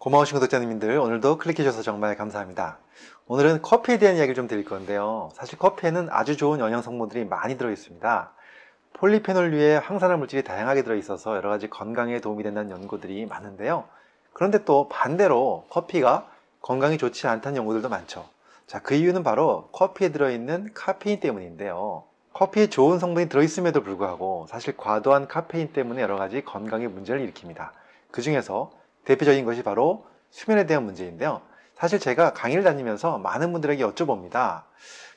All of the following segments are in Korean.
고마우신 구독자님들 오늘도 클릭해주셔서 정말 감사합니다. 오늘은 커피에 대한 이야기를 좀 드릴 건데요. 사실 커피에는 아주 좋은 영양 성분들이 많이 들어있습니다. 폴리페놀류에 항산화 물질이 다양하게 들어있어서 여러 가지 건강에 도움이 된다는 연구들이 많은데요. 그런데 또 반대로 커피가 건강이 좋지 않다는 연구들도 많죠. 자, 그 이유는 바로 커피에 들어있는 카페인 때문인데요. 커피에 좋은 성분이 들어있음에도 불구하고 사실 과도한 카페인 때문에 여러 가지 건강에 문제를 일으킵니다. 그 중에서 대표적인 것이 바로 수면에 대한 문제인데요. 사실 제가 강의를 다니면서 많은 분들에게 여쭤봅니다.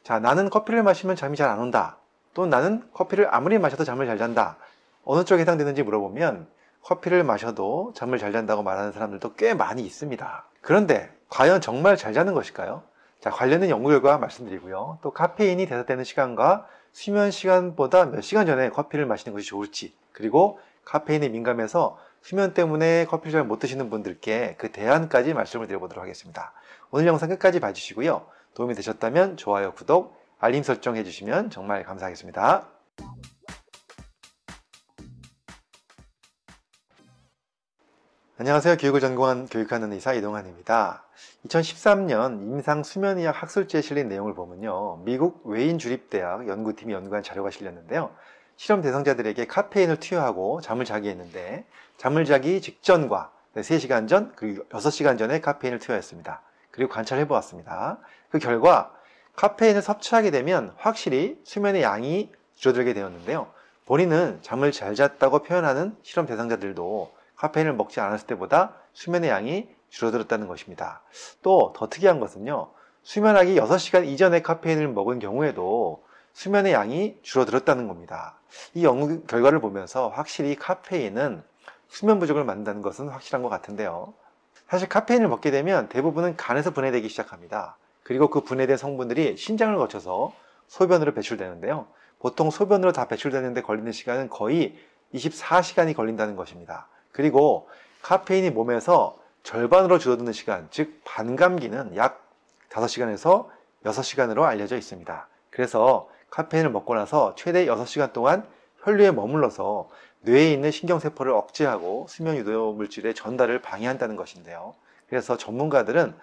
자, 나는 커피를 마시면 잠이 잘 안 온다. 또는 나는 커피를 아무리 마셔도 잠을 잘 잔다. 어느 쪽에 해당되는지 물어보면 커피를 마셔도 잠을 잘 잔다고 말하는 사람들도 꽤 많이 있습니다. 그런데 과연 정말 잘 자는 것일까요? 자, 관련된 연구 결과 말씀드리고요. 또 카페인이 대사되는 시간과 수면 시간보다 몇 시간 전에 커피를 마시는 것이 좋을지, 그리고 카페인에 민감해서 수면 때문에 커피를 잘못 드시는 분들께 그 대안까지 말씀을 드려보도록 하겠습니다. 오늘 영상 끝까지 봐주시고요. 도움이 되셨다면 좋아요, 구독, 알림 설정 해주시면 정말 감사하겠습니다. 안녕하세요. 교육을 전공한 교육하는 의사 이동환입니다. 2013년 임상수면의학 학술지에 실린 내용을 보면요. 미국 외인 주립대학 연구팀이 연구한 자료가 실렸는데요. 실험 대상자들에게 카페인을 투여하고 잠을 자게 했는데 잠을 자기 직전과 3시간 전 그리고 6시간 전에 카페인을 투여했습니다. 그리고 관찰해 보았습니다. 그 결과 카페인을 섭취하게 되면 확실히 수면의 양이 줄어들게 되었는데요. 본인은 잠을 잘 잤다고 표현하는 실험 대상자들도 카페인을 먹지 않았을 때보다 수면의 양이 줄어들었다는 것입니다. 또 더 특이한 것은요. 수면하기 6시간 이전에 카페인을 먹은 경우에도 수면의 양이 줄어들었다는 겁니다. 이 연구 결과를 보면서 확실히 카페인은 수면 부족을 만든다는 것은 확실한 것 같은데요. 사실 카페인을 먹게 되면 대부분은 간에서 분해되기 시작합니다. 그리고 그 분해된 성분들이 신장을 거쳐서 소변으로 배출되는데요. 보통 소변으로 다 배출되는데 걸리는 시간은 거의 24시간이 걸린다는 것입니다. 그리고 카페인이 몸에서 절반으로 줄어드는 시간, 즉 반감기는 약 5시간에서 6시간으로 알려져 있습니다. 그래서 카페인을 먹고 나서 최대 6시간 동안 혈류에 머물러서 뇌에 있는 신경세포를 억제하고 수면 유도 물질의 전달을 방해한다는 것인데요. 그래서 전문가들은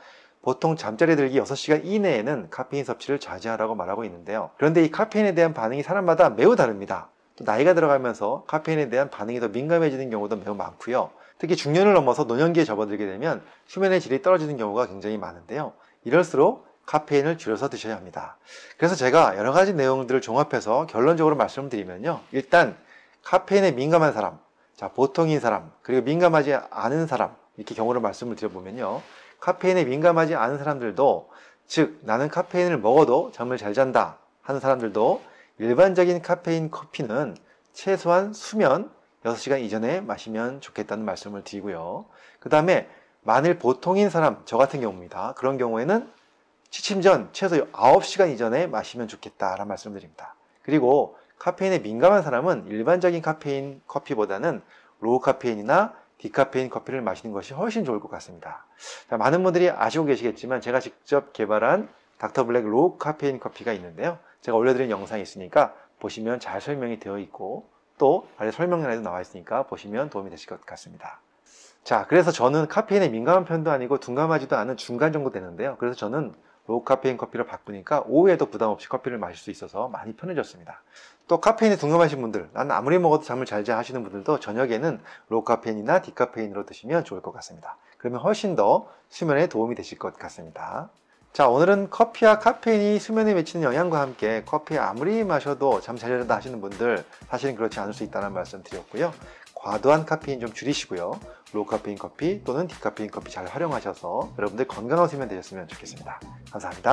보통 잠자리 들기 6시간 이내에는 카페인 섭취를 자제하라고 말하고 있는데요. 그런데 이 카페인에 대한 반응이 사람마다 매우 다릅니다. 또 나이가 들어가면서 카페인에 대한 반응이 더 민감해지는 경우도 매우 많고요. 특히 중년을 넘어서 노년기에 접어들게 되면 수면의 질이 떨어지는 경우가 굉장히 많은데요. 이럴수록 카페인을 줄여서 드셔야 합니다. 그래서 제가 여러 가지 내용들을 종합해서 결론적으로 말씀드리면요. 일단 카페인에 민감한 사람, 자, 보통인 사람, 그리고 민감하지 않은 사람, 이렇게 경우를 말씀을 드려보면요. 카페인에 민감하지 않은 사람들도, 즉, 나는 카페인을 먹어도 잠을 잘 잔다 하는 사람들도 일반적인 카페인 커피는 최소한 수면 6시간 이전에 마시면 좋겠다는 말씀을 드리고요. 그 다음에 만일 보통인 사람, 저 같은 경우입니다. 그런 경우에는 취침 전 최소 9시간 이전에 마시면 좋겠다라는 말씀드립니다. 그리고 카페인에 민감한 사람은 일반적인 카페인 커피보다는 로우 카페인이나 디카페인 커피를 마시는 것이 훨씬 좋을 것 같습니다. 자, 많은 분들이 아시고 계시겠지만 제가 직접 개발한 닥터블랙 로우 카페인 커피가 있는데요. 제가 올려드린 영상이 있으니까 보시면 잘 설명이 되어 있고 또 아래 설명란에도 나와 있으니까 보시면 도움이 되실 것 같습니다. 자, 그래서 저는 카페인에 민감한 편도 아니고 둔감하지도 않은 중간 정도 되는데요. 그래서 저는 로카페인 커피를 바꾸니까 오후에도 부담 없이 커피를 마실 수 있어서 많이 편해졌습니다. 또 카페인에 동감하신 분들, 난 아무리 먹어도 잠을 잘 자 하시는 분들도 저녁에는 로카페인이나 디카페인으로 드시면 좋을 것 같습니다. 그러면 훨씬 더 수면에 도움이 되실 것 같습니다. 자 오늘은 커피와 카페인이 수면에 미치는 영향과 함께 커피 아무리 마셔도 잠 잘 자다 하시는 분들 사실은 그렇지 않을 수 있다는 말씀 드렸고요 과도한 카페인 좀 줄이시고요. 로카페인 커피 또는 디카페인 커피 잘 활용하셔서 여러분들 건강하시면 되셨으면 좋겠습니다. 감사합니다.